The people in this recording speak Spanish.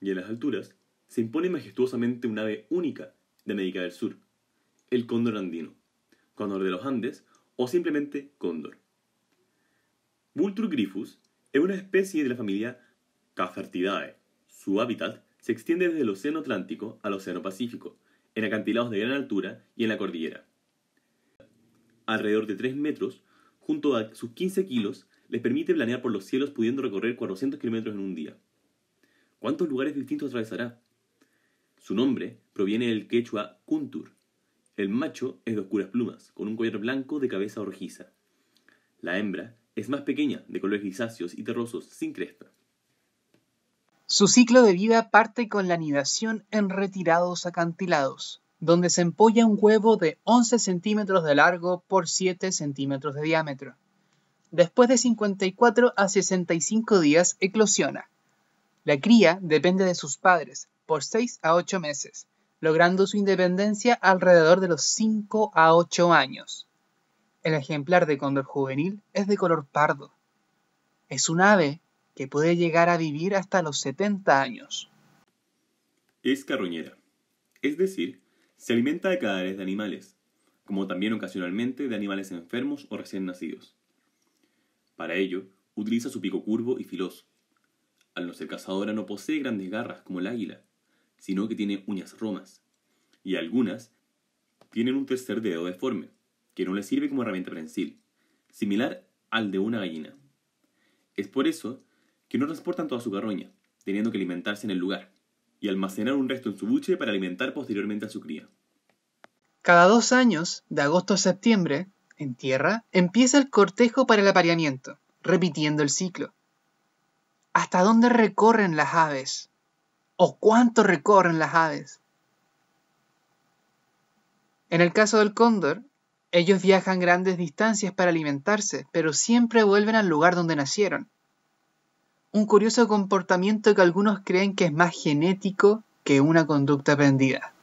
y en las alturas se impone majestuosamente un ave única de América del Sur, el cóndor andino, cóndor de los Andes o simplemente cóndor. Vultur griffus es una especie de la familia Cafertidae. Su hábitat se extiende desde el Océano Atlántico al Océano Pacífico, en acantilados de gran altura y en la cordillera. Alrededor de 3 metros, junto a sus 15 kilos, les permite planear por los cielos pudiendo recorrer 400 kilómetros en un día. ¿Cuántos lugares distintos atravesará? Su nombre proviene del quechua cuntur. El macho es de oscuras plumas, con un collar blanco de cabeza rojiza. La hembra es más pequeña, de colores grisáceos y terrosos, sin cresta. Su ciclo de vida parte con la anidación en retirados acantilados, donde se empolla un huevo de 11 centímetros de largo por 7 centímetros de diámetro. Después de 54 a 65 días eclosiona la cría depende de sus padres por 6 a 8 meses, logrando su independencia alrededor de los 5 a 8 años. El ejemplar de cóndor juvenil es de color pardo. Es un ave que puede llegar a vivir hasta los 70 años. Es carroñera, es decir, se alimenta de cadáveres de animales, como también ocasionalmente de animales enfermos o recién nacidos. Para ello, utiliza su pico curvo y filoso, al no ser cazadora no posee grandes garras como el águila, sino que tiene uñas romas, y algunas tienen un tercer dedo deforme, que no le sirve como herramienta prensil, similar al de una gallina. Es por eso que no transportan toda su carroña, teniendo que alimentarse en el lugar, y almacenar un resto en su buche para alimentar posteriormente a su cría. Cada dos años, de agosto a septiembre, en tierra, empieza el cortejo para el apareamiento, repitiendo el ciclo. ¿Hasta dónde recorren las aves? ¿O cuánto recorren las aves? En el caso del cóndor, ellos viajan grandes distancias para alimentarse, pero siempre vuelven al lugar donde nacieron. Un curioso comportamiento que algunos creen que es más genético que una conducta aprendida.